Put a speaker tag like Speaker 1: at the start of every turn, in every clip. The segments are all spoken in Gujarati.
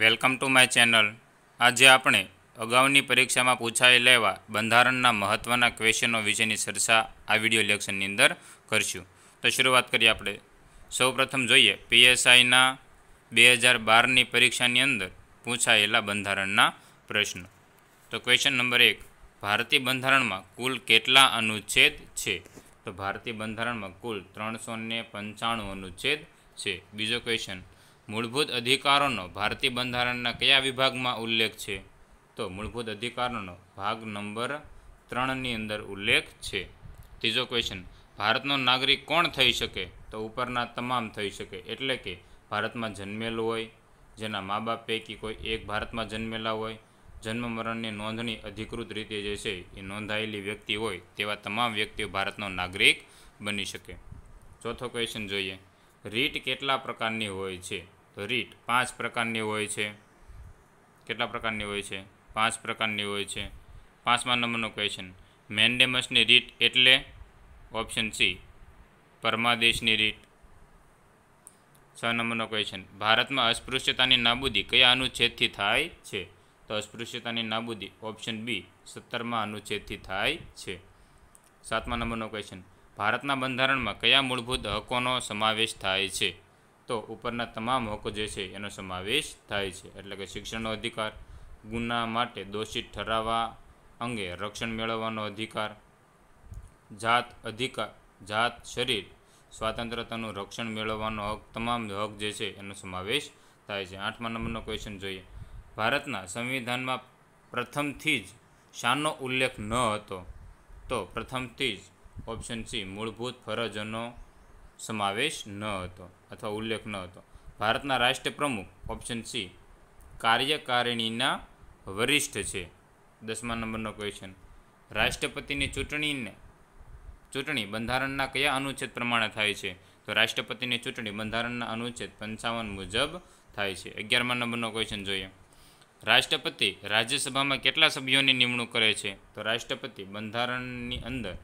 Speaker 1: વેલકમ ટુ માય ચેનલ આજે આપણે અગાઉની પરીક્ષામાં પૂછાયેલા એવા બંધારણના મહત્ત્વના ક્વેશ્ચનો વિશેની ચર્ચા આ વિડિયો લેક્શનની અંદર કરશું તો શરૂઆત કરીએ આપણે સૌપ્રથમ જોઈએ પીએસઆઈના બે હજાર બારની પરીક્ષાની અંદર પૂછાયેલા બંધારણના પ્રશ્નો તો ક્વેશ્ચન નંબર એક ભારતીય બંધારણમાં કુલ કેટલા અનુચ્છેદ છે તો ભારતીય બંધારણમાં કુલ ત્રણસો પંચાણું અનુચ્છેદ છે બીજો ક્વેશ્ચન મૂળભૂત અધિકારોનો ભારતીય બંધારણના કયા વિભાગમાં ઉલ્લેખ છે તો મૂળભૂત અધિકારોનો ભાગ નંબર ત્રણની અંદર ઉલ્લેખ છે ત્રીજો ક્વેશ્ચન ભારતનો નાગરિક કોણ થઈ શકે તો ઉપરના તમામ થઈ શકે એટલે કે ભારતમાં જન્મેલો હોય જેના મા બાપ પૈકી કોઈ એક ભારતમાં જન્મેલા હોય જન્મ મરણની નોંધણી અધિકૃત રીતે જે છે એ નોંધાયેલી વ્યક્તિ હોય તેવા તમામ વ્યક્તિઓ ભારતનો નાગરિક બની શકે ચોથો ક્વેશ્ચન જોઈએ રીટ કેટલા પ્રકારની હોય છે રીટ પાંચ પ્રકારની હોય છે કેટલા પ્રકારની હોય છે પાંચ પ્રકારની હોય છે પાંચમા નંબરનો ક્વેશ્ચન મેન્ડેમસની રીટ એટલે ઓપ્શન સી પરમાદેશની રીટ છ નંબરનો ક્વેશ્ચન ભારતમાં અસ્પૃશ્યતાની નાબૂદી કયા અનુચ્છેદથી થાય છે તો અસ્પૃશ્યતાની નાબૂદી ઓપ્શન બી સત્તરમાં અનુચ્છેદથી થાય છે સાતમા નંબરનો ક્વેશ્ચન ભારતના બંધારણમાં કયા મૂળભૂત હકોનો સમાવેશ થાય છે તો ઉપરના તમામ હકો જે છે એનો સમાવેશ થાય છે એટલે કે શિક્ષણનો અધિકાર ગુના માટે દોષિત ઠરાવવા અંગે રક્ષણ મેળવવાનો અધિકાર જાત અધિકાર જાત શરીર સ્વાતંત્રતાનું રક્ષણ મેળવવાનો હક તમામ હક જે છે એનો સમાવેશ થાય છે આઠમા નંબરનો ક્વેશ્ચન જોઈએ ભારતના સંવિધાનમાં પ્રથમથી જ શાનો ઉલ્લેખ ન હતો તો પ્રથમથી જ ઓપ્શન સી મૂળભૂત ફરજોનો સમાવેશ ન હતો અથવા ઉલ્લેખ ન હતો ભારતના રાષ્ટ્રપ્રમુખ ઓપ્શન સી કાર્યકારિણીના વરિષ્ઠ છે દસમા નંબરનો ક્વેશ્ચન રાષ્ટ્રપતિની ચૂંટણીને ચૂંટણી બંધારણના કયા અનુચ્છેદ પ્રમાણે થાય છે તો રાષ્ટ્રપતિની ચૂંટણી બંધારણના અનુચ્છેદ પંચાવન મુજબ થાય છે અગિયારમા નંબરનો ક્વેશ્ચન જોઈએ રાષ્ટ્રપતિ રાજ્યસભામાં કેટલા સભ્યોની નિમણૂક કરે છે તો રાષ્ટ્રપતિ બંધારણની અંદર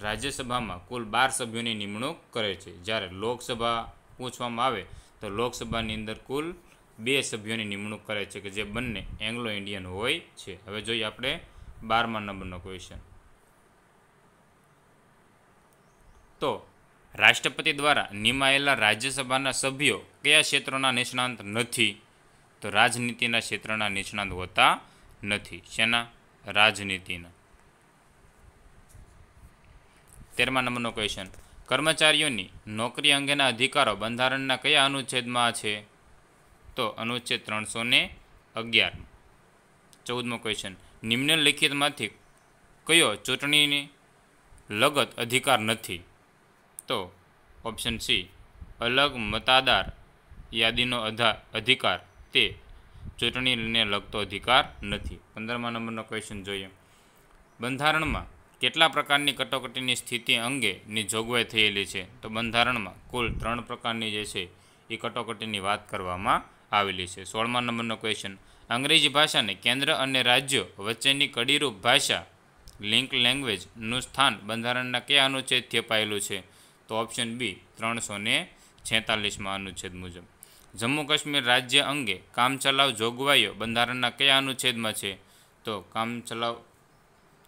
Speaker 1: રાજ્યસભામાં કુલ બાર સભ્યોની નિમણૂક કરે છે જ્યારે લોકસભા પૂછવામાં આવે તો લોકસભાની અંદર કુલ બે સભ્યોની નિમણૂક કરે છે કે જે બંને એંગ્લો ઇન્ડિયન હોય છે હવે જોઈએ આપણે બારમા નંબરનો ક્વેશ્ચન તો રાષ્ટ્રપતિ દ્વારા નિમાયેલા રાજ્યસભાના સભ્યો કયા ક્ષેત્રોના નિષ્ણાંત નથી તો રાજનીતિના ક્ષેત્રના નિષ્ણાંત હોતા નથી શેના રાજનીતિના તેરમા નંબરનો ક્વેશ્ચન કર્મચારીઓની નોકરી અંગેના અધિકારો બંધારણના કયા અનુચ્છેદમાં છે તો અનુચ્છેદ ત્રણસો ને અગિયાર ચૌદમો ક્વેશ્ચન નિમ્નલિખિતમાંથી કયો ચૂંટણીની લગત અધિકાર નથી તો ઓપ્શન સી અલગ મતાદાર યાદીનો અધા અધિકાર તે ચૂંટણીને લગતો અધિકાર નથી પંદરમા નંબરનો ક્વેશ્ચન જોઈએ બંધારણમાં કેટલા પ્રકારની કટોકટીની સ્થિતિ અંગેની જોગવાઈ થયેલી છે તો બંધારણમાં કુલ ત્રણ પ્રકારની જે છે એ કટોકટીની વાત કરવામાં આવેલી છે સોળમા નંબરનો ક્વેશ્ચન અંગ્રેજી ભાષાને કેન્દ્ર અને રાજ્યો વચ્ચેની કડીરૂપ ભાષા લિંક લેંગ્વેજનું સ્થાન બંધારણના કયા અનુચ્છેદથી અપાયેલું છે તો ઓપ્શન બી ત્રણસો ને છેતાલીસમાં અનુચ્છેદ મુજબ જમ્મુ કાશ્મીર રાજ્ય અંગે કામચલાઉ જોગવાઈઓ બંધારણના કયા અનુચ્છેદમાં છે તો કામચલાઉ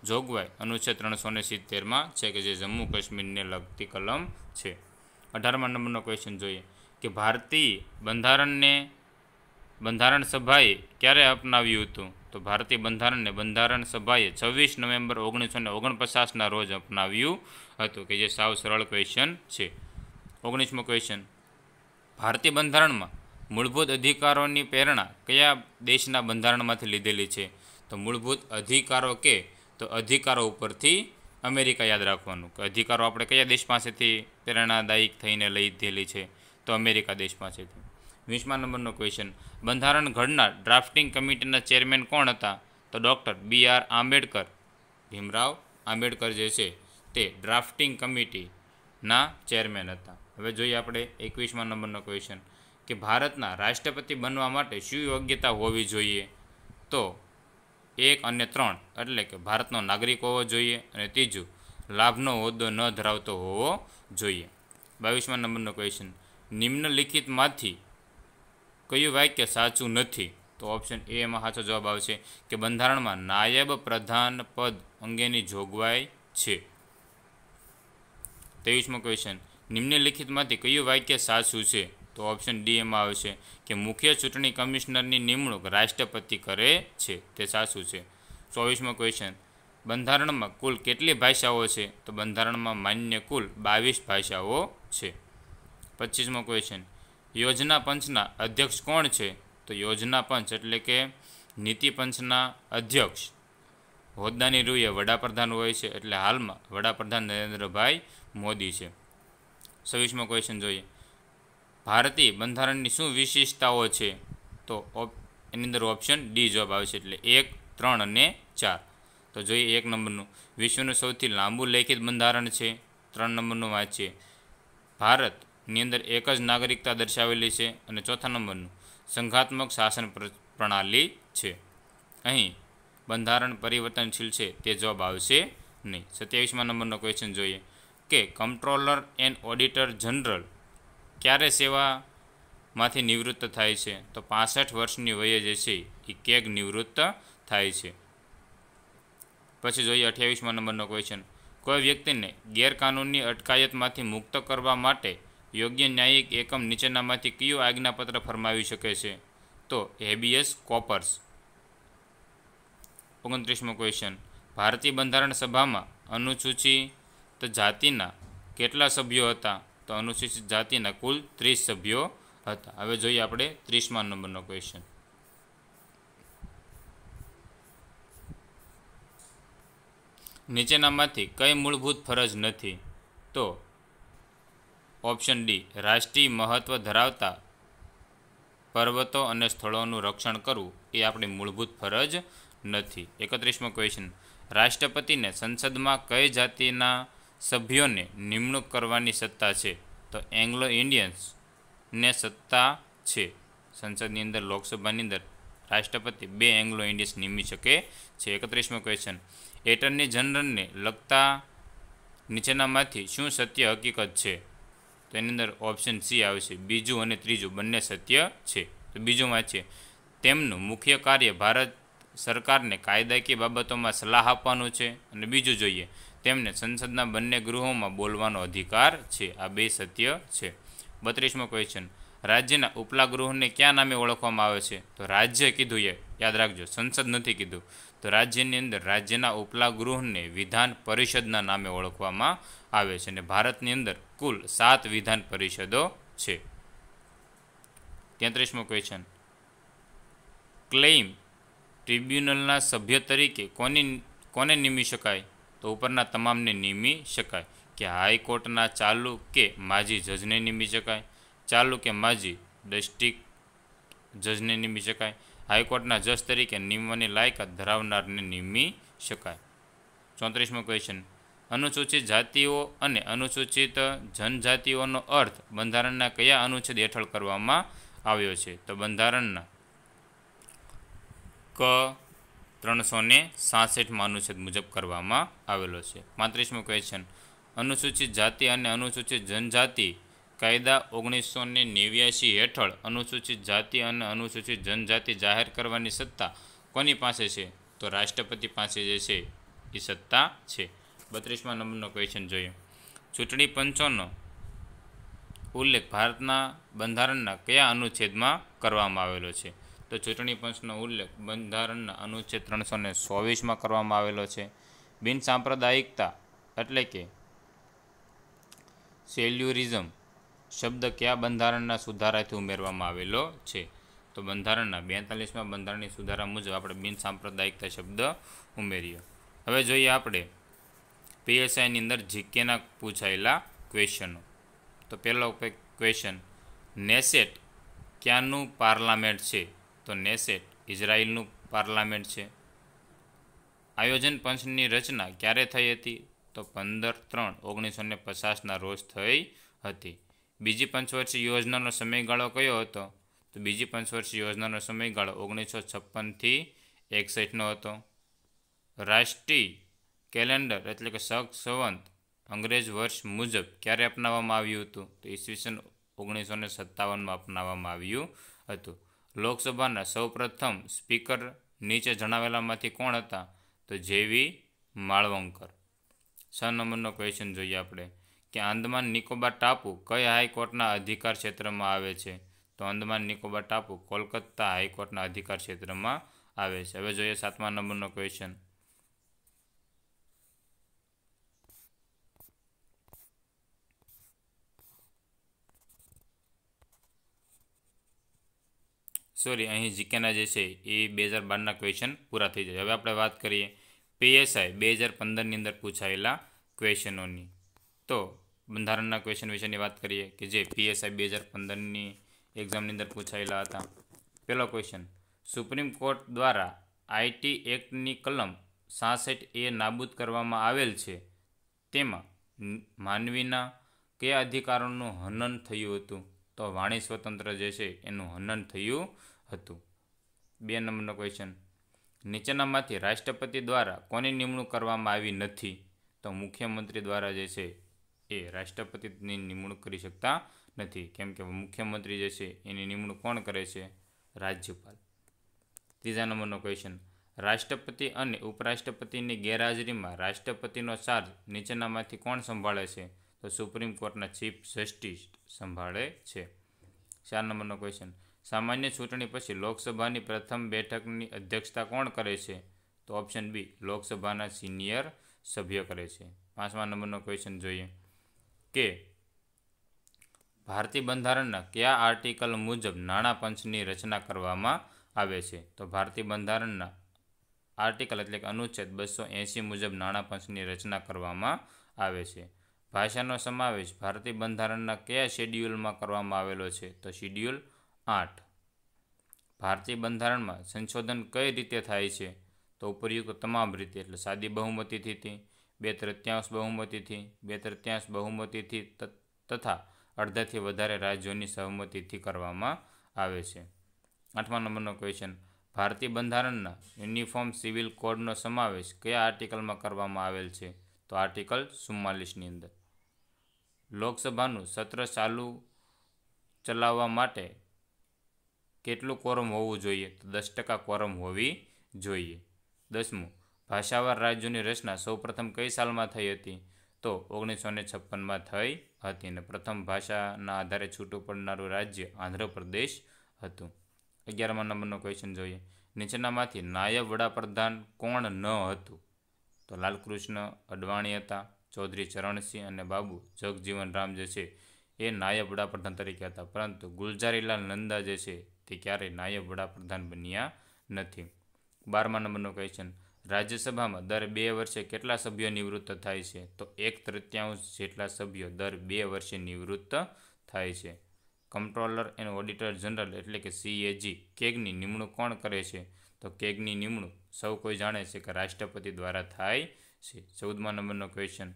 Speaker 1: જોગવાઈ અનુચ્છેદ ત્રણસો ને સિત્તેરમાં છે કે જે જમ્મુ કાશ્મીરને લગતી કલમ છે અઢારમા નંબરનો ક્વેશ્ચન જોઈએ કે ભારતીય બંધારણને બંધારણ સભાએ ક્યારે અપનાવ્યું હતું તો ભારતીય બંધારણને બંધારણ સભાએ છવ્વીસ નવેમ્બર ઓગણીસો ને ઓગણપચાસના રોજ અપનાવ્યું હતું કે જે સાવ સરળ ક્વેશ્ચન છે ઓગણીસમો ક્વેશ્ચન ભારતીય બંધારણમાં મૂળભૂત અધિકારોની પ્રેરણા કયા દેશના બંધારણમાંથી લીધેલી છે તો મૂળભૂત અધિકારો કે તો અધિકારો ઉપરથી અમેરિકા યાદ રાખવાનું કે અધિકારો આપણે કયા દેશ પાસેથી પ્રેરણાદાયક થઈને લઈ લીધેલી છે તો અમેરિકા દેશ પાસેથી વીસમા નંબરનો ક્વેશ્ચન બંધારણ ઘડનાર ડ્રાફ્ટિંગ કમિટીના ચેરમેન કોણ હતા તો doctor B R Ambedkar Bhimrao Ambedkar જે છે તે ડ્રાફ્ટિંગ કમિટીના ચેરમેન હતા હવે જોઈએ આપણે એકવીસમા નંબરનો ક્વેશ્ચન કે ભારતના રાષ્ટ્રપતિ બનવા માટે શું યોગ્યતા હોવી જોઈએ તો એક અને ત્રણ એટલે કે ભારતનો નાગરિક હોવો જોઈએ અને ત્રીજું લાભનો હોદ્દો ન ધરાવતો હોવો જોઈએ બાવીસમા નંબરનો ક્વેશ્ચન નિમ્નલિખિતમાંથી કયું વાક્ય સાચું નથી તો ઓપ્શન એ એમાં સાચો જવાબ આવશે કે બંધારણમાં નાયબ પ્રધાન પદ અંગેની જોગવાઈ છે ત્રેવીસમો ક્વેશ્ચન નિમ્નલિખિતમાંથી કયું વાક્ય સાચું છે તો ઓપ્શન ડી એમાં આવશે કે મુખ્ય ચૂંટણી કમિશનરની નિમણૂક રાષ્ટ્રપતિ કરે છે તે સાચું છે ચોવીસમો ક્વેશ્ચન બંધારણમાં કુલ કેટલી ભાષાઓ છે તો બંધારણમાં માન્ય કુલ બાવીસ ભાષાઓ છે પચીસમો ક્વેશ્ચન યોજના પંચના અધ્યક્ષ કોણ છે તો યોજના પંચ એટલે કે નીતિ પંચના અધ્યક્ષ હોદ્દાની રૂએ વડાપ્રધાન હોય છે એટલે હાલમાં વડાપ્રધાન નરેન્દ્રભાઈ મોદી છે છવ્વીસમો ક્વેશ્ચન જોઈએ ભારતીય બંધારણની શું વિશેષતાઓ છે તો એની અંદર ઓપ્શન ડી જવાબ આવશે એટલે એક ત્રણ અને ચાર તો જોઈએ એક નંબરનું વિશ્વનું સૌથી લાંબુ લેખિત બંધારણ છે ત્રણ નંબરનું વાંચીએ ભારતની અંદર એક જ નાગરિકતા દર્શાવેલી છે અને ચોથા નંબરનું સંઘાત્મક શાસન પ્રણાલી છે અહીં બંધારણ પરિવર્તનશીલ છે તે જવાબ આવશે નહીં સત્યાવીસમા નંબરનો ક્વેશ્ચન જોઈએ કે કંટ્રોલર એન્ડ ઓડિટર જનરલ ક્યારે સેવામાંથી નિવૃત્ત થાય છે તો પાસઠ વર્ષની વયે જે છે એ કેગ નિવૃત્ત થાય છે પછી જોઈએ અઠ્યાવીસમાં નંબરનો ક્વેશ્ચન કોઈ વ્યક્તિને ગેરકાનૂની અટકાયતમાંથી મુક્ત કરવા માટે યોગ્ય ન્યાયિક એકમ નીચેનામાંથી કયું આજ્ઞાપત્ર ફરમાવી શકે છે તો હેબિયસ કોપર્સ ઓગણત્રીસમો ક્વેશ્ચન ભારતીય બંધારણ સભામાં અનુસૂચિત જાતિના કેટલા સભ્યો હતા તો અનુસૂચિત જાતિના કુલ ત્રીસ સભ્યો હતા હવે જોઈએ આપણે ત્રીસમા નંબરનો ક્વેશ્ચન નીચેનામાંથી કઈ મૂળભૂત ફરજ નથી તો ઓપ્શન ડી રાષ્ટ્રીય મહત્ત્વ ધરાવતા પર્વતો અને સ્થળોનું રક્ષણ કરવું એ આપણી મૂળભૂત ફરજ નથી એકત્રીસમો ક્વેશ્ચન રાષ્ટ્રપતિને સંસદમાં કઈ જાતિના સભ્યોને નિમણૂક કરવાની સત્તા છે તો એંગ્લો ઇન્ડિયન્સને સત્તા છે સંસદની અંદર લોકસભાની અંદર રાષ્ટ્રપતિ બે એંગ્લો ઇન્ડિયન્સ નિમી શકે છે એકત્રીસમો ક્વેશ્ચન એટર્ની જનરલને લગતા નીચેનામાંથી શું સત્ય હકીકત છે તો એની અંદર ઓપ્શન સી આવશે બીજું અને ત્રીજું બંને સત્ય છે તો બીજુંમાં છે તેમનું મુખ્ય કાર્ય ભારત સરકારને કાયદાકીય બાબતોમાં સલાહ આપવાનું છે અને બીજું જોઈએ તેમને સંસદના બંને ગૃહોમાં બોલવાનો અધિકાર છે આ બે સત્ય છે બત્રીસમો ક્વેશ્ચન રાજ્યના ઉપલા ગૃહને ક્યાં નામે ઓળખવામાં આવે છે તો રાજ્ય કીધું એ યાદ રાખજો સંસદ નથી કીધું તો રાજ્યની અંદર રાજ્યના ઉપલા ગૃહને વિધાન પરિષદના નામે ઓળખવામાં આવે છે અને ભારતની અંદર કુલ સાત વિધાન પરિષદો છે તેત્રીસમો ક્વેશ્ચન ક્લેઇમ ટ્રિબ્યુનલના સભ્ય તરીકે કોની કોને નિમી શકાય તો ઉપરના તમામને નિમી શકાય કે હાઈકોર્ટના ચાલુ કે માજી જજને નિમી શકાય ચાલુ કે માજી ડિસ્ટ્રિક્ટ જજને નિમી શકાય હાઈકોર્ટના જજ તરીકે નિમવાની લાયકાત ધરાવનારને નિમી શકાય ચોત્રીસમો ક્વેશ્ચન અનુસૂચિત જાતિઓ અને અનુસૂચિત જનજાતિઓનો અર્થ બંધારણના કયા અનુચ્છેદ હેઠળ કરવામાં આવ્યો છે તો બંધારણના ક ત્રણસો ને સાસઠમાં અનુચ્છેદ મુજબ કરવામાં આવેલો છે પાંત્રીસમો ક્વેશ્ચન અનુસૂચિત જાતિ અને અનુસૂચિત જનજાતિ કાયદા ઓગણીસો ને નેવ્યાસી હેઠળ અનુસૂચિત જાતિ અને અનુસૂચિત જનજાતિ જાહેર કરવાની સત્તા કોની પાસે છે તો રાષ્ટ્રપતિ પાસે જે છે એ સત્તા છે બત્રીસમાં નંબરનો ક્વેશ્ચન જોઈએ ચૂંટણી પંચોનો ઉલ્લેખ ભારતના બંધારણના કયા અનુચ્છેદમાં કરવામાં આવેલો છે તો ચૂંટણી પંચનો ઉલ્લેખ બંધારણના અનુચ્છેદ ત્રણસો ને ચોવીસમાં કરવામાં આવેલો છે બિનસાંપ્રદાયિકતા એટલે કે સેલ્યુરિઝમ શબ્દ કયા બંધારણના સુધારાથી ઉમેરવામાં આવેલો છે તો બંધારણના બેતાલીસમાં બંધારણની સુધારા મુજબ આપણે બિનસાંપ્રદાયિકતા શબ્દ ઉમેર્યો હવે જોઈએ આપણે પીએસઆઈની અંદર જીકેના પૂછાયેલા ક્વેશ્ચનો તો પહેલો ક્વેશ્ચન નેસેટ ક્યાંનું પાર્લામેન્ટ છે તો નેસેટ ઇઝરાયલનું પાર્લામેન્ટ છે આયોજન પંચની રચના ક્યારે થઈ હતી તો પંદર ત્રણ ઓગણીસો ને પચાસના રોજ થઈ હતી બીજી પંચવર્ષીય યોજનાનો સમયગાળો કયો હતો તો બીજી પંચવર્ષીય યોજનાનો સમયગાળો ઓગણીસો છપ્પનથી એકસઠનો હતો રાષ્ટ્રીય કેલેન્ડર એટલે કે શક સંવંત અંગ્રેજ વર્ષ મુજબ ક્યારે અપનાવવામાં આવ્યું હતું તો ઈસવીસન ઓગણીસો ને સત્તાવનમાં અપનાવવામાં આવ્યું હતું લોકસભાના સૌપ્રથમ સ્પીકર નીચે જણાવેલામાંથી કોણ હતા તો જેવી માળવંકર છ નંબરનો ક્વેશ્ચન જોઈએ આપણે કે આંદમાન નિકોબાર ટાપુ કઈ હાઈકોર્ટના અધિકાર ક્ષેત્રમાં આવે છે તો અંદમાન નિકોબાર ટાપુ કોલકાતા હાઈકોર્ટના અધિકાર ક્ષેત્રમાં આવે છે હવે જોઈએ સાતમા નંબરનો ક્વેશ્ચન સોરી અહીં જીકેના જે છે એ બે હજાર બારના ક્વેશ્ચન પૂરા થઈ જાય હવે આપણે વાત કરીએ પીએસઆઈ બે હજાર પંદરની અંદર પૂછાયેલા ક્વેશ્ચનોની તો બંધારણના ક્વેશ્ચન વિશેની વાત કરીએ કે જે પીએસઆઈ બે હજાર પંદરની એક્ઝામની અંદર પૂછાયેલા હતા પહેલો ક્વેશ્ચન સુપ્રીમ કોર્ટ દ્વારા આઈટી એક્ટની કલમ સાસઠ એ નાબૂદ કરવામાં આવેલ છે તેમાં માનવીના કયા અધિકારોનું હનન થયું હતું તો વાણી સ્વતંત્ર જે છે એનું હનન થયું હતું બે નંબરનો ક્વેશ્ચન નીચેનામાંથી રાષ્ટ્રપતિ દ્વારા કોની નિમણૂક કરવામાં આવી નથી તો મુખ્યમંત્રી દ્વારા જે છે એ રાષ્ટ્રપતિની નિમણૂક કરી શકતા નથી કેમ કે મુખ્યમંત્રી જે છે એની નિમણૂક કોણ કરે છે રાજ્યપાલ ત્રીજા નંબરનો ક્વેશ્ચન રાષ્ટ્રપતિ અને ઉપરાષ્ટ્રપતિની ગેરહાજરીમાં રાષ્ટ્રપતિનો ચાર્જ નીચેનામાંથી કોણ સંભાળે છે તો સુપ્રીમ કોર્ટના ચીફ જસ્ટિસ સંભાળે છે ચાર નંબરનો ક્વેશ્ચન સામાન્ય ચૂંટણી પછી લોકસભાની પ્રથમ બેઠકની અધ્યક્ષતા કોણ કરે છે તો ઓપ્શન બી લોકસભાના સિનિયર સભ્ય કરે છે પાંચમા નંબરનો ક્વેશ્ચન જોઈએ કે ભારતીય બંધારણના કયા આર્ટિકલ મુજબ નાણાં પંચની રચના કરવામાં આવે છે તો ભારતીય બંધારણના આર્ટિકલ એટલે કે અનુચ્છેદ બસો એંસી મુજબ નાણાં પંચની રચના કરવામાં આવે છે ભાષાનો સમાવેશ ભારતીય બંધારણના કયા શેડ્યુલમાં કરવામાં આવેલો છે તો શેડ્યુલ આઠ ભારતીય બંધારણમાં સંશોધન કઈ રીતે થાય છે તો ઉપરયુક્ત તમામ રીતે એટલે સાદી બહુમતીથી તે બે તૃત્યાંશ બહુમતીથી બે તૃત્યાંશ બહુમતીથી તથા અડધાથી વધારે રાજ્યોની સહમતિથી કરવામાં આવે છે આઠમા નંબરનો ક્વેશ્ચન ભારતીય બંધારણના યુનિફોર્મ સિવિલ કોડનો સમાવેશ કયા આર્ટિકલમાં કરવામાં આવેલ છે તો આર્ટિકલ ચુમ્માલીસની અંદર લોકસભાનું સત્ર ચાલુ ચલાવવા માટે કેટલું કોરમ હોવું જોઈએ તો દસ ટકા કોરમ હોવી જોઈએ દસમું ભાષાવાર રાજ્યોની રચના સૌપ્રથમ કઈ સાલમાં થઈ હતી તો ઓગણીસો ને છપ્પનમાં થઈ હતી અને પ્રથમ ભાષાના આધારે છૂટું પડનારું રાજ્ય આંધ્રપ્રદેશ હતું અગિયારમા નંબરનો ક્વેશ્ચન જોઈએ નીચેનામાંથી નાયબ વડાપ્રધાન કોણ ન હતું તો લાલકૃષ્ણ અડવાણી હતા ચૌધરી ચરણસિંહ અને બાબુ જગજીવન રામ જે છે એ નાયબ વડાપ્રધાન તરીકે હતા પરંતુ ગુલઝારીલાલ નંદા જે છે તે ક્યારેય નાયબ વડાપ્રધાન બન્યા નથી બારમા નંબરનો ક્વેશ્ચન રાજ્યસભામાં દર બે વર્ષે કેટલા સભ્યો નિવૃત્ત થાય છે તો એક તૃતીયાંશ જેટલા સભ્યો દર બે વર્ષે નિવૃત્ત થાય છે કંટ્રોલર એન્ડ ઓડિટર જનરલ એટલે કે સીએજી કેગની નિમણૂક કોણ કરે છે તો કેગની નિમણૂક સૌ કોઈ જાણે છે કે રાષ્ટ્રપતિ દ્વારા થાય છે ચૌદમા નંબરનો ક્વેશ્ચન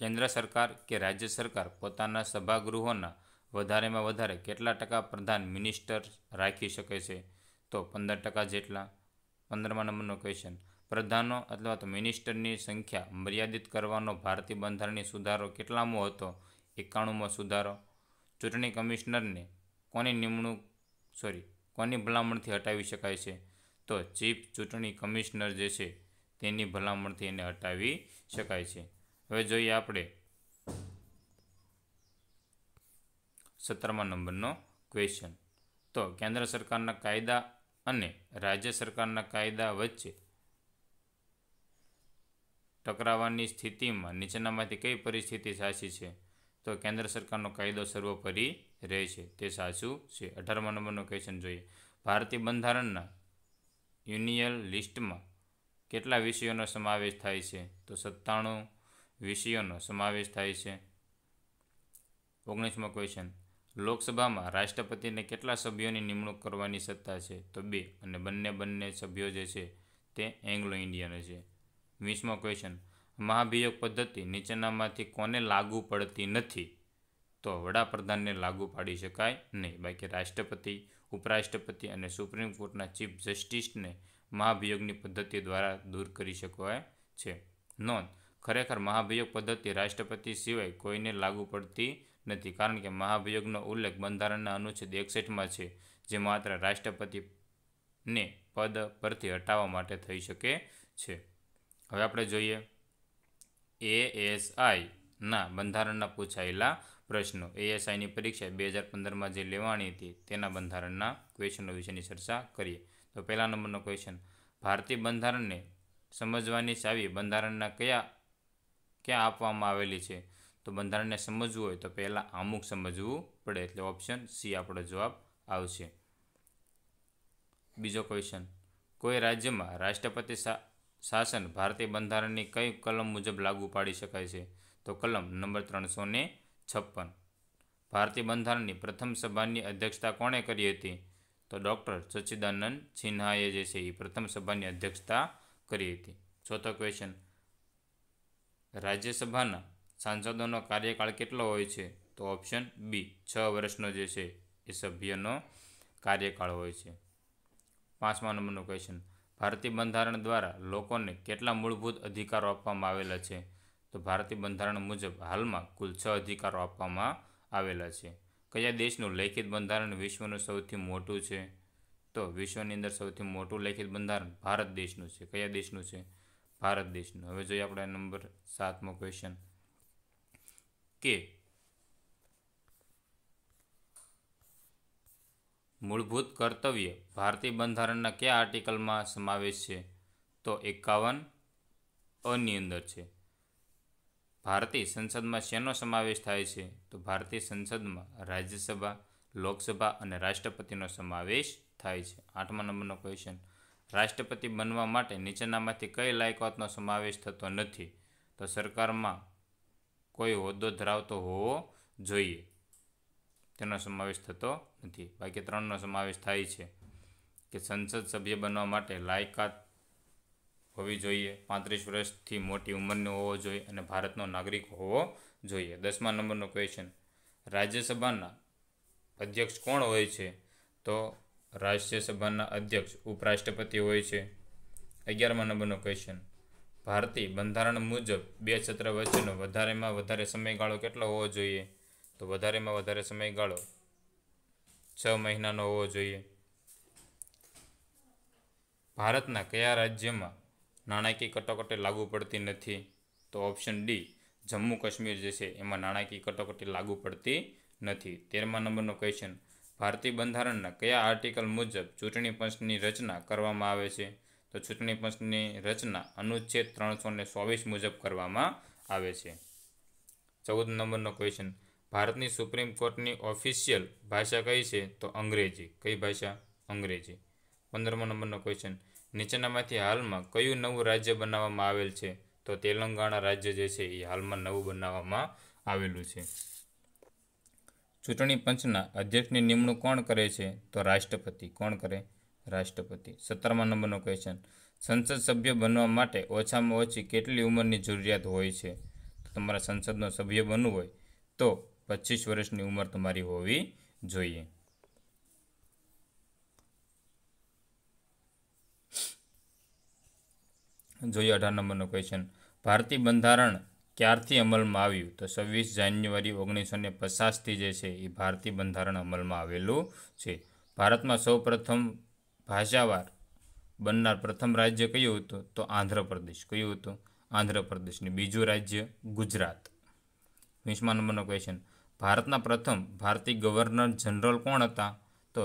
Speaker 1: કેન્દ્ર સરકાર કે રાજ્ય સરકાર પોતાના સભાગૃહોના વધારેમાં વધારે કેટલા ટકા પ્રધાન મિનિસ્ટર રાખી શકે છે તો પંદર ટકા જેટલા પંદરમા નંબરનો ક્વેશ્ચન પ્રધાનો અથવા તો મિનિસ્ટરની સંખ્યા મર્યાદિત કરવાનો ભારતીય બંધારણની સુધારો કેટલામો હતો એકાણુંમાં સુધારો ચૂંટણી કમિશનરને કોની નિમણૂક સોરી કોની ભલામણથી હટાવી શકાય છે તો ચીફ ચૂંટણી કમિશનર જે છે તેની ભલામણથી એને હટાવી શકાય છે હવે જોઈએ આપણે સત્તરમા નંબરનો ક્વેશ્ચન તો કેન્દ્ર સરકારના કાયદા અને રાજ્ય સરકારના કાયદા વચ્ચે ટકરાવાની સ્થિતિમાં નીચેનામાંથી કઈ પરિસ્થિતિ સાચી છે તો કેન્દ્ર સરકારનો કાયદો સર્વોપરી રહે છે તે સાચું છે અઢારમા નંબરનો ક્વેશ્ચન જોઈએ ભારતીય બંધારણના યુનિયલ લિસ્ટમાં કેટલા વિષયોનો સમાવેશ થાય છે તો સત્તાણું વિષયોનો સમાવેશ થાય છે ઓગણીસમો ક્વેશ્ચન લોકસભામાં રાષ્ટ્રપતિને કેટલા સભ્યોની નિમણૂક કરવાની સત્તા છે તો બે અને બંને બંને સભ્યો જે છે તે એંગ્લો ઇન્ડિયન છે વીસમો ક્વેશ્ચન મહાભિયોગ પદ્ધતિ નીચેનામાંથી કોને લાગુ પડતી નથી તો વડાપ્રધાનને લાગુ પાડી શકાય નહીં બાકી રાષ્ટ્રપતિ ઉપરાષ્ટ્રપતિ અને સુપ્રીમ કોર્ટના ચીફ જસ્ટિસને મહાભિયોગની પદ્ધતિ દ્વારા દૂર કરી શકવાય છે નોંધ ખરેખર મહાભિયોગ પદ્ધતિ રાષ્ટ્રપતિ સિવાય કોઈને લાગુ પડતી નથી કારણ કે મહાભિયોગનો ઉલ્લેખ બંધારણના અનુચ્છેદ એકસઠમાં છે જે માત્ર રાષ્ટ્રપતિને પદ પરથી હટાવવા માટે થઈ શકે છે હવે આપણે જોઈએ એએસઆઈના બંધારણના પૂછાયેલા પ્રશ્નો એએસઆઈની પરીક્ષા બે હજાર પંદરમાં જે લેવાની હતી તેના બંધારણના ક્વેશ્ચનો વિશેની ચર્ચા કરીએ તો પહેલા નંબરનો ક્વેશ્ચન ભારતીય બંધારણને સમજવાની ચાવી બંધારણના કયા ક્યાં આપવામાં આવેલી છે તો બંધારણને સમજવું હોય તો પહેલાં અમુક સમજવું પડે એટલે ઓપ્શન સી આપણો જવાબ આવશે બીજો ક્વેશ્ચન કોઈ રાજ્યમાં રાષ્ટ્રપતિ શાસન ભારતીય બંધારણની કઈ કલમ મુજબ લાગુ પાડી શકાય છે તો કલમ નંબર ત્રણસો ને છપ્પન ભારતીય બંધારણની પ્રથમ સભાની અધ્યક્ષતા કોણે કરી હતી તો ડૉક્ટર સચ્ચિદાનંદ સિન્હાએ જે છે એ પ્રથમ સભાની અધ્યક્ષતા કરી હતી ચોથો ક્વેશ્ચન રાજ્યસભાના સાંસદોનો કાર્યકાળ કેટલો હોય છે તો ઓપ્શન બી છ વર્ષનો જે છે એ સભ્યનો કાર્યકાળ હોય છે પાંચમા નંબરનું ક્વેશ્ચન ભારતીય બંધારણ દ્વારા લોકોને કેટલા મૂળભૂત અધિકારો આપવામાં આવેલા છે તો ભારતીય બંધારણ મુજબ હાલમાં કુલ છ અધિકારો આપવામાં આવેલા છે કયા દેશનું લેખિત બંધારણ વિશ્વનું સૌથી મોટું છે તો વિશ્વની અંદર સૌથી મોટું લેખિત બંધારણ ભારત દેશનું છે કયા દેશનું છે ભારત દેશનું હવે જોઈએ આપણે નંબર સાતમો ક્વેશ્ચન કે મૂળભૂત કર્તવ્ય ભારતીય બંધારણના કયા આર્ટિકલમાં સમાવેશ છે તો એકાવન અની અંદર છે ભારતીય સંસદમાં શેનો સમાવેશ થાય છે તો ભારતીય સંસદમાં રાજ્યસભા લોકસભા અને રાષ્ટ્રપતિનો સમાવેશ થાય છે આઠમા નંબરનો ક્વેશ્ચન રાષ્ટ્રપતિ બનવા માટે નીચેનામાંથી કઈ લાયકાતનો સમાવેશ થતો નથી તો સરકારમાં કોઈ હોદ્દો ધરાવતો હોવો જોઈએ તેનો સમાવેશ થતો નથી બાકી ત્રણનો સમાવેશ થાય છે કે સંસદ સભ્ય બનવા માટે લાયકાત હોવી જોઈએ પાંત્રીસ વર્ષથી મોટી ઉંમરનો હોવો જોઈએ અને ભારતનો નાગરિક હોવો જોઈએ દસમા નંબરનો ક્વેશ્ચન રાજ્યસભાના અધ્યક્ષ કોણ હોય છે તો રાજ્યસભાના અધ્યક્ષ ઉપરાષ્ટ્રપતિ હોય છે અગિયારમા નંબરનો ક્વેશ્ચન ભારતીય બંધારણ મુજબ બે છત્ર વચ્ચેનો વધારેમાં વધારે સમયગાળો કેટલો હોવો જોઈએ તો વધારેમાં વધારે સમયગાળો છ મહિનાનો હોવો જોઈએ ભારતના કયા રાજ્યમાં નાણાકીય કટોકટી લાગુ પડતી નથી તો ઓપ્શન ડી જમ્મુ કાશ્મીર જે છે એમાં નાણાકીય કટોકટી લાગુ પડતી નથી તેરમા નંબરનો ક્વેશ્ચન ભારતીય બંધારણના કયા આર્ટિકલ મુજબ ચૂંટણી પંચની રચના કરવામાં આવે છે તો ચૂંટણી પંચની રચના અનુચ્છેદ ત્રણસો ને ચોવીસ મુજબ કરવામાં આવે છે ચૌદ નંબરનો ક્વેશ્ચન ભારતની સુપ્રીમ કોર્ટની ઓફિશિયલ ભાષા કઈ છે તો અંગ્રેજી કઈ ભાષા અંગ્રેજી પંદરમો નંબરનો ક્વેશ્ચન નીચેનામાંથી હાલમાં કયું નવું રાજ્ય બનાવવામાં આવેલ છે તો તેલંગાણા રાજ્ય જે છે એ હાલમાં નવું બનાવવામાં આવેલું છે ચૂંટણી પંચના અધ્યક્ષની નિમણૂક કોણ કરે છે તો રાષ્ટ્રપતિ કોણ કરે રાષ્ટ્રપતિ સત્તરમા નંબરનો ક્વેશ્ચન સંસદ સભ્ય બનવા માટે ઓછામાં ઓછી કેટલી ઉંમરની જરૂરિયાત હોય છે તમારા સંસદનો સભ્ય બનવું હોય તો પચીસ વર્ષની ઉંમર તમારી હોવી જોઈએ જોઈએ અઢાર નંબરનો ક્વેશ્ચન ભારતીય બંધારણ ક્યારથી અમલમાં આવ્યું તો છવ્વીસ જાન્યુઆરી ઓગણીસો ને પચાસથી જે છે એ ભારતીય બંધારણ અમલમાં આવેલું છે ભારતમાં સૌપ્રથમ ભાષાવાર બનનાર પ્રથમ રાજ્ય કયું હતું તો આંધ્રપ્રદેશ કયું હતું આંધ્રપ્રદેશને બીજું રાજ્ય ગુજરાત વીસમા નંબરનો ક્વેશ્ચન ભારતના પ્રથમ ભારતીય ગવર્નર જનરલ કોણ હતા તો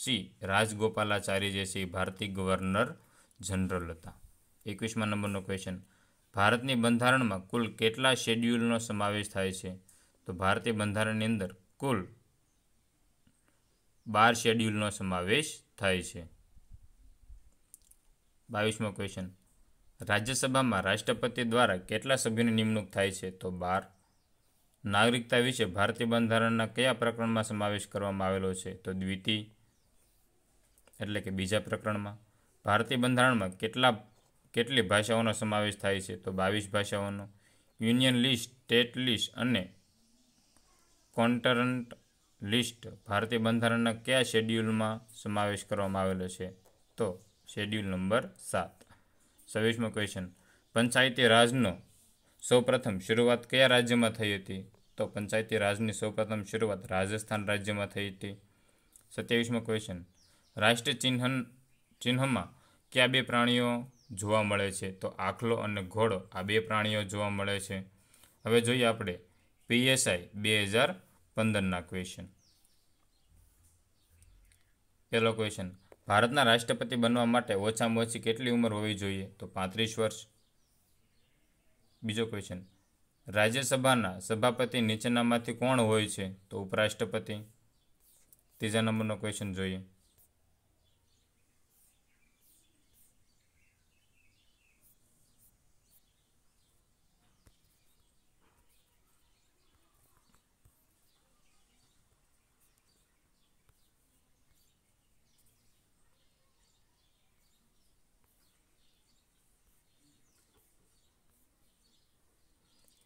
Speaker 1: સી રાજગોપાલાચાર્ય જે છે એ ભારતીય ગવર્નર જનરલ હતા એકવીસમા નંબરનો ક્વેશ્ચન ભારતની બંધારણમાં કુલ કેટલા શેડ્યુલનો સમાવેશ થાય છે તો ભારતીય બંધારણની અંદર કુલ બાર શેડ્યુલનો સમાવેશ થાય છે બાવીસમો ક્વેશ્ચન રાજ્યસભામાં રાષ્ટ્રપતિ દ્વારા કેટલા સભ્યોની નિમણૂક થાય છે તો બાર નાગરિકતા વિશે ભારતીય બંધારણના કયા પ્રકરણમાં સમાવેશ કરવામાં આવેલો છે તો દ્વિતી એટલે કે બીજા પ્રકરણમાં ભારતીય બંધારણમાં કેટલા કેટલી ભાષાઓનો સમાવેશ થાય છે તો બાવીસ ભાષાઓનો યુનિયન લિસ્ટ સ્ટેટ લિસ્ટ અને કોન્ટરન્ટ લિસ્ટ ભારતીય બંધારણના કયા શેડ્યુલમાં સમાવેશ કરવામાં આવેલો છે તો શેડ્યુલ નંબર સાત છવ્વીસમો ક્વેશ્ચન પંચાયતી રાજનો સૌપ્રથમ શરૂઆત કયા રાજ્યમાં થઈ હતી તો પંચાયતી રાજની સૌપ્રથમ શરૂઆત રાજસ્થાન રાજ્યમાં થઈ હતી સત્યાવીસમો ક્વેશ્ચન રાષ્ટ્રીય ચિહ્ન ચિહ્નમાં કયા બે પ્રાણીઓ જોવા મળે છે તો આખલો અને ઘોડો આ બે પ્રાણીઓ જોવા મળે છે હવે જોઈએ આપણે પીએસઆઈ બે હજાર પંદરના ક્વેશ્ચન પહેલો ક્વેશ્ચન ભારતના રાષ્ટ્રપતિ બનવા માટે ઓછામાં ઓછી કેટલી ઉંમર હોવી જોઈએ તો પાંત્રીસ વર્ષ બીજો ક્વેશ્ચન રાજ્યસભાના સભાપતિ નીચેનામાંથી કોણ હોય છે તો ઉપરાષ્ટ્રપતિ ત્રીજા નંબરનો ક્વેશ્ચન જોઈએ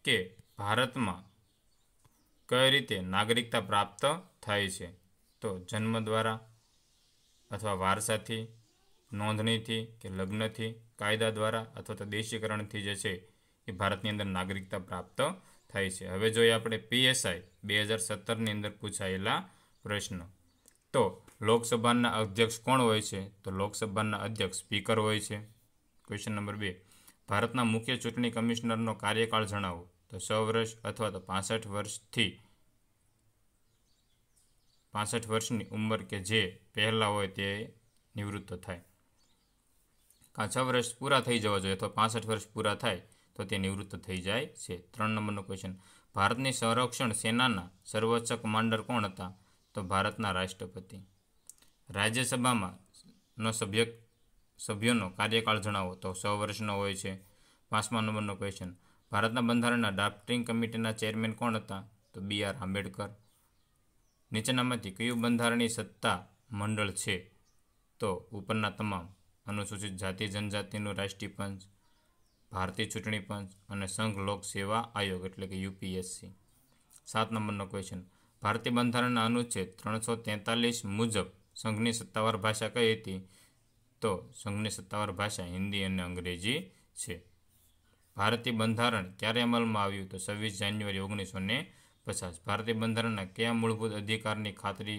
Speaker 1: કે ભારતમાં કઈ રીતે નાગરિકતા પ્રાપ્ત થાય છે તો જન્મ દ્વારા અથવા વારસાથી નોંધણીથી કે લગ્નથી કાયદા દ્વારા અથવા તો દેશીકરણથી જે છે એ ભારતની અંદર નાગરિકતા પ્રાપ્ત થાય છે હવે જોઈએ આપણે પીએસઆઈ બે હજાર સત્તરની અંદર પૂછાયેલા પ્રશ્નો તો લોકસભાના અધ્યક્ષ કોણ હોય છે તો લોકસભાના અધ્યક્ષ સ્પીકર હોય છે ક્વેશ્ચન નંબર બે ભારતના મુખ્ય ચૂંટણી કમિશનરનો કાર્યકાળ જણાવો તો સો વર્ષ અથવા તો પાસઠ વર્ષથી પાસઠ વર્ષની ઉંમર કે જે પહેલાં હોય તે નિવૃત્ત થાય કાં છ વર્ષ પૂરા થઈ જવા જોઈએ અથવા પાસઠ વર્ષ પૂરા થાય તો તે નિવૃત્ત થઈ જાય છે ત્રણ નંબરનો ક્વેશ્ચન ભારતની સંરક્ષણ સેનાના સર્વોચ્ચ કમાન્ડર કોણ હતા તો ભારતના રાષ્ટ્રપતિ રાજ્યસભામાં નો સભ્ય સભ્યોનો કાર્યકાળ જણાવો તો સો વર્ષનો હોય છે પાંચમા નંબરનો ક્વેશ્ચન ભારતના બંધારણના ડ્રાફ્ટિંગ કમિટીના ચેરમેન કોણ હતા તો બી આર આંબેડકર નીચેનામાંથી કયું બંધારણીય સત્તા મંડળ છે તો ઉપરના તમામ અનુસૂચિત જાતિ જનજાતિનું રાષ્ટ્રીય પંચ ભારતીય ચૂંટણી પંચ અને સંઘ લોક સેવા આયોગ એટલે કે યુપીએસસી સાત નંબરનો ક્વેશ્ચન ભારતીય બંધારણના અનુચ્છેદ ત્રણસો તેતાલીસ મુજબ સંઘની સત્તાવાર ભાષા કઈ હતી તો સંઘની સત્તાવાર ભાષા હિન્દી અને અંગ્રેજી છે ભારતીય બંધારણ ક્યારે અમલમાં આવ્યું તો છવ્વીસ જાન્યુઆરી ઓગણીસો ને પચાસ ભારતીય બંધારણના કયા મૂળભૂત અધિકારની ખાતરી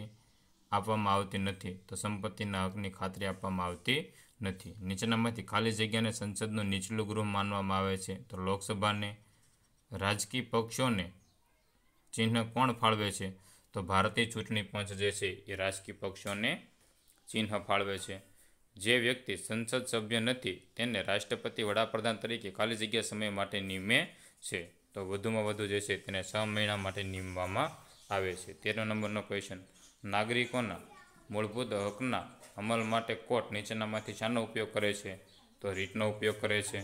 Speaker 1: આપવામાં આવતી નથી તો સંપત્તિના હકની ખાતરી આપવામાં આવતી નથી નીચેનામાંથી ખાલી જગ્યાને સંસદનું નીચલું ગૃહ માનવામાં આવે છે તો લોકસભાને રાજકીય પક્ષોને ચિહ્ન કોણ ફાળવે છે તો ભારતીય ચૂંટણી પંચ જે છે એ રાજકીય પક્ષોને ચિહ્ન ફાળવે છે જે વ્યક્તિ સંસદ સભ્ય નથી તેને રાષ્ટ્રપતિ વડાપ્રધાન તરીકે ખાલી જગ્યા સમય માટે નિમે છે તો વધુમાં વધુ જે છે તેને છ મહિના માટે નિમવામાં આવે છે તેરો નંબરનો ક્વેશ્ચન નાગરિકોના મૂળભૂત હકના અમલ માટે કોર્ટ નીચેનામાંથી શાનો ઉપયોગ કરે છે તો રીટનો ઉપયોગ કરે છે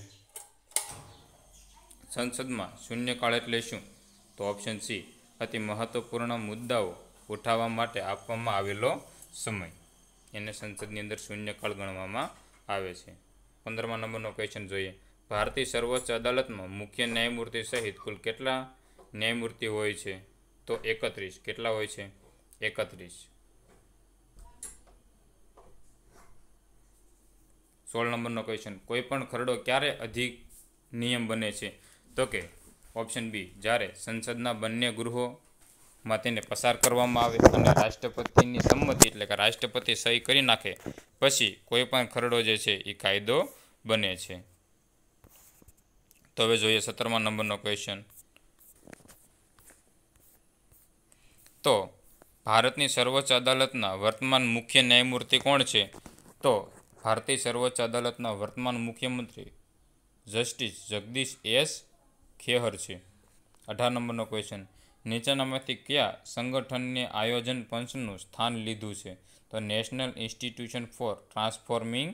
Speaker 1: સંસદમાં શૂન્યકાળ એટલે શું તો ઓપ્શન સી અતિ મહત્વપૂર્ણ મુદ્દાઓ ઉઠાવવા માટે આપવામાં આવેલો સમય એને સંસદની અંદર શૂન્યકાળ ગણવામાં આવે છે પંદરમા નંબરનો ક્વેશ્ચન જોઈએ ભારતીય સર્વોચ્ચ અદાલતમાં મુખ્ય ન્યાયમૂર્તિ સહિત કુલ કેટલા ન્યાયમૂર્તિ હોય છે તો એકત્રીસ કેટલા હોય છે એકત્રીસ સોળ નંબરનો ક્વેશ્ચન કોઈ પણ ખરડો ક્યારે અધિક નિયમ બને છે તો કે ઓપ્શન બી જ્યારે સંસદના બંને ગૃહો માં તેને પસાર કરવામાં આવે અને રાષ્ટ્રપતિની સંમતિ એટલે કે રાષ્ટ્રપતિ સહી કરી નાખે પછી કોઈ પણ ખરડો જે છે એ કાયદો બને છે તો હવે જોઈએ સત્તરમા નંબરનો ક્વેશ્ચન તો ભારતની સર્વોચ્ચ અદાલતના વર્તમાન મુખ્ય ન્યાયમૂર્તિ કોણ છે તો ભારતીય સર્વોચ્ચ અદાલતના વર્તમાન મુખ્યમંત્રી જસ્ટિસ જગદીશ એસ ખેહર છે અઢાર નંબરનો ક્વેશ્ચન નીચેનામાંથી કયા સંગઠનને આયોજન પંચનું સ્થાન લીધું છે તો National Institution for Transforming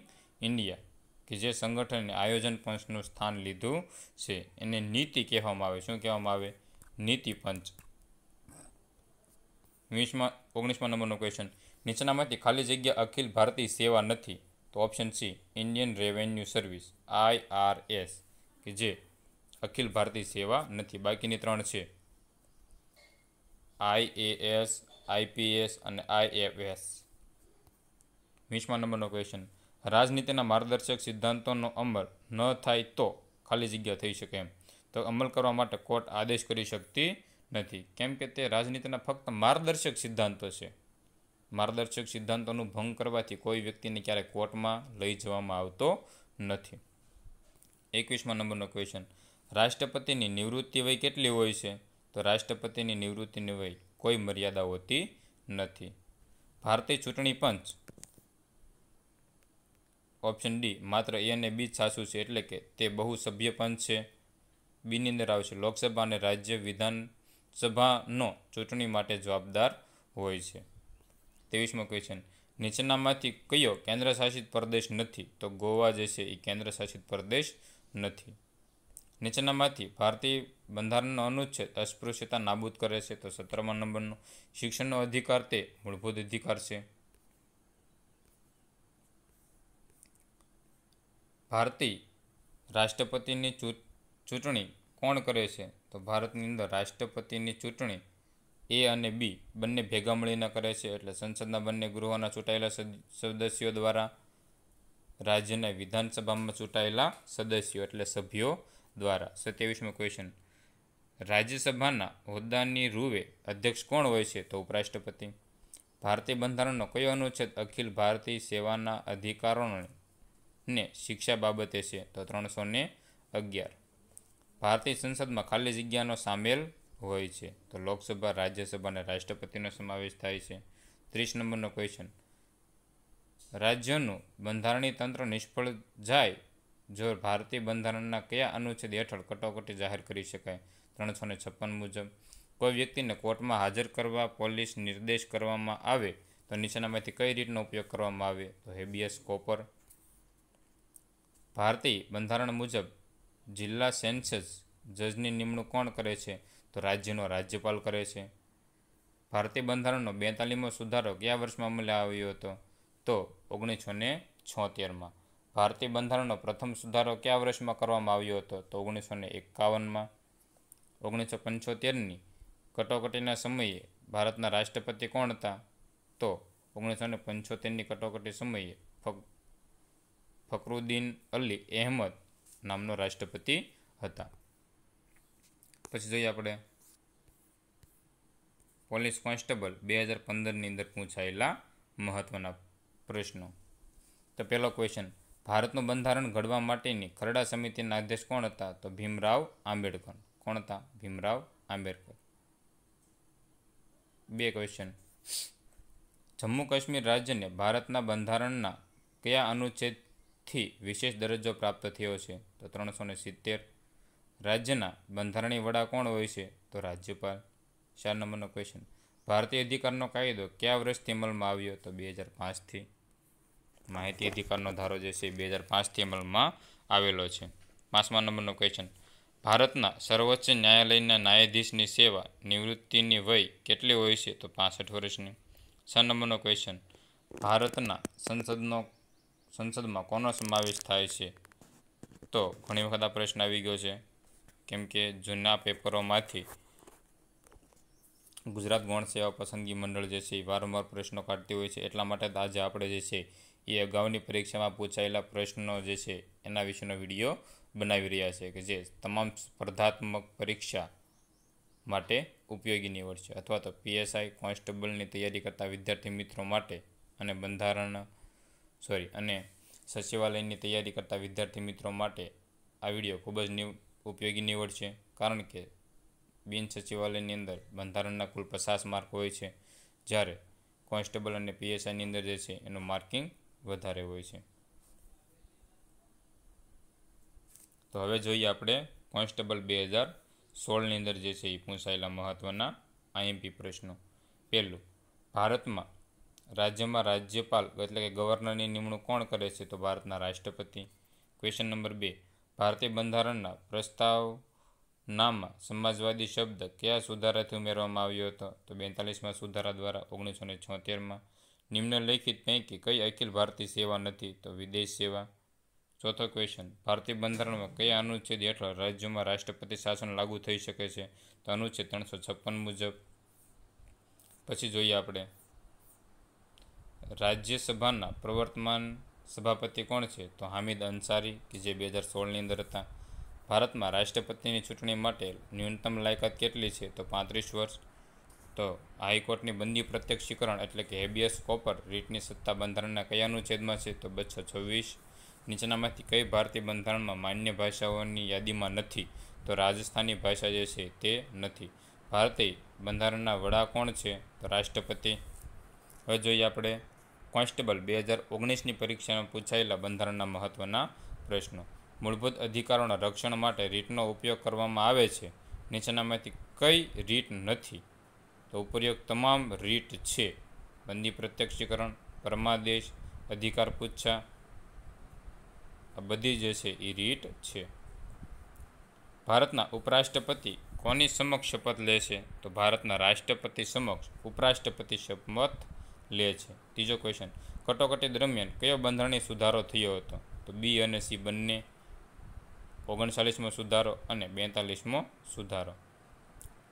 Speaker 1: India કે જે સંગઠનને આયોજન પંચનું સ્થાન લીધું છે એને નીતિ કહેવામાં આવે શું કહેવામાં આવે નીતિ પંચ વીસમાં ઓગણીસમાં નંબરનો ક્વેશ્ચન નીચેનામાંથી ખાલી જગ્યા અખિલ ભારતીય સેવા નથી તો option C Indian Revenue Service IRS કે જે અખિલ ભારતીય સેવા નથી બાકીની ત્રણ છે આઈએએસ આઈપીએસ અને આઈએફએસ વીસમા નંબરનો ક્વેશ્ચન રાજનીતિના માર્ગદર્શક સિદ્ધાંતોનો અમલ ન થાય તો ખાલી જગ્યા થઈ શકે એમ તો અમલ કરવા માટે કોર્ટ આદેશ કરી શકતી નથી કેમ કે તે રાજનીતિના ફક્ત માર્ગદર્શક સિદ્ધાંતો છે માર્ગદર્શક સિદ્ધાંતોનું ભંગ કરવાથી કોઈ વ્યક્તિને ક્યારેય કોર્ટમાં લઈ જવામાં આવતો નથી એકવીસમા નંબરનો ક્વેશ્ચન રાષ્ટ્રપતિની નિવૃત્તિ વય કેટલી હોય છે તો રાષ્ટ્રપતિની નિવૃત્તિની વય કોઈ મર્યાદા હોતી નથી ભારતીય ચૂંટણી પંચ ઓપ્શન ડી માત્ર એ અને બી સાસુ છે એટલે કે તે બહુ સભ્ય પંચ છે બીની અંદર આવશે લોકસભા અને રાજ્ય વિધાનસભાનો ચૂંટણી માટે જવાબદાર હોય છે ત્રેવીસમો ક્વેશ્ચન નીચેનામાંથી કયો કેન્દ્ર શાસિત પ્રદેશ નથી તો ગોવા જે છે એ કેન્દ્ર શાસિત પ્રદેશ નથી નીચેનામાંથી ભારતીય બંધારણનો અનુચ્છેદ અસ્પૃશ્યતા નાબૂદ કરે છે તો સત્તરમા નંબરનો શિક્ષણનો અધિકાર તે મૂળભૂત અધિકાર છે ભારતીય રાષ્ટ્રપતિની ચૂંટણી કોણ કરે છે તો ભારતની અંદર રાષ્ટ્રપતિની ચૂંટણી એ અને બી બંને ભેગા મળીને કરે છે એટલે સંસદના બંને ગૃહોના ચૂંટાયેલા સદસ્યો દ્વારા રાજ્યના વિધાનસભામાં ચૂંટાયેલા સદસ્યો એટલે સભ્યો દ્વારા સત્યાવીસમો ક્વેશ્ચન રાજ્યસભાના હોદ્દાની રૂવે અધ્યક્ષ કોણ હોય છે તો ઉપરાષ્ટ્રપતિ ભારતીય બંધારણનો કયો અનુચ્છેદ અખિલ ભારતીય સેવાના અધિકારોને શિક્ષા બાબતે છે તો ત્રણસો ને અગિયાર ભારતીય સંસદમાં ખાલી જગ્યાનો સામેલ હોય છે તો લોકસભા રાજ્યસભા અને રાષ્ટ્રપતિનો સમાવેશ થાય છે ત્રીસ નંબરનો ક્વેશ્ચન રાજ્યનું બંધારણીય તંત્ર નિષ્ફળ જાય જો ભારતીય બંધારણના કયા અનુચ્છેદ હેઠળ કટોકટી જાહેર કરી શકાય ત્રણસો ને છપ્પન મુજબ કોઈ વ્યક્તિને કોર્ટમાં હાજર કરવા પોલીસ નિર્દેશ કરવામાં આવે તો નીચેનામાંથી કઈ રીતનો ઉપયોગ કરવામાં આવે તો હેબિયસ કોપર ભારતીય બંધારણ મુજબ જિલ્લા સેન્સસ જજની નિમણૂક કોણ કરે છે તો રાજ્યનો રાજ્યપાલ કરે છે ભારતીય બંધારણનો બેતાલીમો સુધારો કયા વર્ષમાં અમલે આવ્યો હતો તો ઓગણીસો ને છોતેરમાં ભારતીય બંધારણનો પ્રથમ સુધારો કયા વર્ષમાં કરવામાં આવ્યો હતો તો ઓગણીસો ને એકાવનમાં ઓગણીસો પંચોતેરની કટોકટીના સમયે ભારતના રાષ્ટ્રપતિ કોણ હતા તો ઓગણીસો ને પંચોતેરની કટોકટી સમયે ફક ફકરુદ્દીન અલી અહેમદ નામનો રાષ્ટ્રપતિ હતા પછી જોઈએ આપણે પોલીસ કોન્સ્ટેબલ બે હજાર પંદરની અંદર પૂછાયેલા મહત્ત્વના પ્રશ્નો તો પહેલો ક્વેશ્ચન ભારતનું બંધારણ ઘડવા માટેની ખરડા સમિતિના અધ્યક્ષ કોણ હતા તો ભીમરાવ આંબેડકર કોણ હતા ભીમરાવ આંબેડકર બે ક્વેશ્ચન જમ્મુ કાશ્મીર રાજ્યને ભારતના બંધારણના કયા અનુચ્છેદથી વિશેષ દરજ્જો પ્રાપ્ત થયો છે તો ત્રણસો ને સિત્તેર રાજ્યના બંધારણીય વડા કોણ હોય છે તો રાજ્યપાલ ચાર નંબરનો ક્વેશ્ચન ભારતીય અધિકારનો કાયદો કયા વર્ષથી અમલમાં આવ્યો તો બે હજાર પાંચથી માહિતી અધિકારનો ધારો જે છે બે હજાર પાંચથી અમલમાં આવેલો છે પાંચમા નંબરનો ક્વેશ્ચન ભારતના સર્વોચ્ચ ન્યાયાલયના ન્યાયાધીશની સેવા નિવૃત્તિની વય કેટલી હોય છે તો પાસઠ વર્ષની છ નંબરનો ક્વેશ્ચન ભારતના સંસદનો સંસદમાં કોનો સમાવેશ થાય છે તો ઘણી વખત આ પ્રશ્ન આવી ગયો છે કેમ કે જૂના પેપરોમાંથી ગુજરાત ગૌણ સેવા પસંદગી મંડળ જે છે એ વારંવાર પ્રશ્નો કાઢતી હોય છે એટલા માટે આજે આપણે જે છે એ અગાઉની પરીક્ષામાં પૂછાયેલા પ્રશ્નો જે છે એના વિશેનો વિડીયો બનાવી રહ્યા છે કે જે તમામ સ્પર્ધાત્મક પરીક્ષા માટે ઉપયોગી નીવડશે અથવા તો પીએસઆઈ કોન્સ્ટેબલની તૈયારી કરતા વિદ્યાર્થી મિત્રો માટે અને બંધારણ સોરી અને સચિવાલયની તૈયારી કરતા વિદ્યાર્થી મિત્રો માટે આ વિડીયો ખૂબ જ નિવ ઉપયોગી નીવડશે કારણ કે બિન સચિવાલયની અંદર બંધારણના કુલ પચાસ માર્ક હોય છે જ્યારે કોન્સ્ટેબલ અને પીએસઆઈની અંદર જે છે એનું માર્કિંગ વધારે હોય છે તો હવે જોઈએ આપણે કોન્સ્ટેબલ બે હજાર સોળની અંદર જે છે એ પૂછાયેલા મહત્ત્વના આઈએમપી પ્રશ્નો પહેલું ભારતમાં રાજ્યમાં રાજ્યપાલ એટલે કે ગવર્નરની નિમણૂક કોણ કરે છે તો ભારતના રાષ્ટ્રપતિ ક્વેશ્ચન નંબર બે ભારતીય બંધારણના પ્રસ્તાવનામાં સમાજવાદી શબ્દ કયા સુધારાથી ઉમેરવામાં આવ્યો હતો તો બેતાલીસમાં સુધારા દ્વારા ઓગણીસો ને છોતેરમાં નિમ્નલિખિત પૈકી કઈ અખિલ ભારતીય સેવા નથી તો વિદેશ સેવા ચોથો ક્વેશ્ચન ભારતીય બંધારણમાં કયા અનુચ્છેદ હેઠળ રાજ્યમાં રાષ્ટ્રપતિ શાસન લાગુ થઈ શકે છે તો અનુચ્છેદ ત્રણસો છપ્પન મુજબ પછી જોઈએ આપણે રાજ્યસભાના પ્રવર્તમાન સભાપતિ કોણ છે તો હામિદ અંસારી કે જે બે હજાર સોળની અંદર હતા ભારતમાં રાષ્ટ્રપતિની ચૂંટણી માટે ન્યૂનતમ લાયકાત કેટલી છે તો પાંત્રીસ વર્ષ તો હાઈકોર્ટની બંદી પ્રત્યક્ષીકરણ એટલે કે હેબિયસ કોપર રીટની સત્તા બંધારણના કયા છેદમાં છે તો બસો છવ્વીસ નીચેનામાંથી કઈ ભારતીય બંધારણમાં માન્ય ભાષાઓની યાદીમાં નથી તો રાજસ્થાની ભાષા જે છે તે નથી ભારતીય બંધારણના વડા કોણ છે તો રાષ્ટ્રપતિ હવે જોઈએ આપણે કોન્સ્ટેબલ બે હજાર ઓગણીસની પરીક્ષામાં પૂછાયેલા બંધારણના મહત્વના પ્રશ્નો મૂળભૂત અધિકારોના રક્ષણ માટે રીટનો ઉપયોગ કરવામાં આવે છે નીચેનામાંથી કઈ રીટ નથી તો ઉપર્યુક્ત તમામ રીટ છે બંદી પ્રત્યક્ષીકરણ પરમાદેશ અધિકાર પૂછા આ બધી જે છે એ રીટ છે ભારતના ઉપરાષ્ટ્રપતિ કોની સમક્ષ શપથ લે છે તો ભારતના રાષ્ટ્રપતિ સમક્ષ ઉપરાષ્ટ્રપતિ શપથ લે છે ત્રીજો ક્વેશ્ચન કટોકટી દરમિયાન કયો બંધારણીય સુધારો થયો હતો તો બી અને સી બંને ઓગણચાલીસમો સુધારો અને બેતાલીસમો સુધારો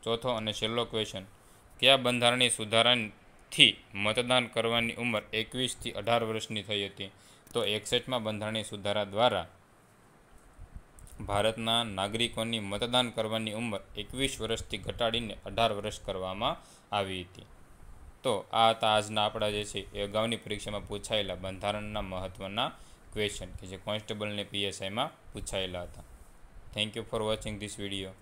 Speaker 1: ચોથો અને છેલ્લો ક્વેશ્ચન કયા બંધારણીય સુધારાથી મતદાન કરવાની ઉંમર એકવીસથી અઢાર વર્ષની થઈ હતી તો એકસઠમાં બંધારણીય સુધારા દ્વારા ભારતના નાગરિકોની મતદાન કરવાની ઉંમર એકવીસ વર્ષથી ઘટાડીને અઢાર વર્ષ કરવામાં આવી હતી તો આ હતા આજના આપણા જે છે એ અગાઉની પરીક્ષામાં પૂછાયેલા બંધારણના મહત્ત્વના ક્વેશ્ચન કે જે કોન્સ્ટેબલને પીએસઆઈમાં પૂછાયેલા હતા thank you for watching this video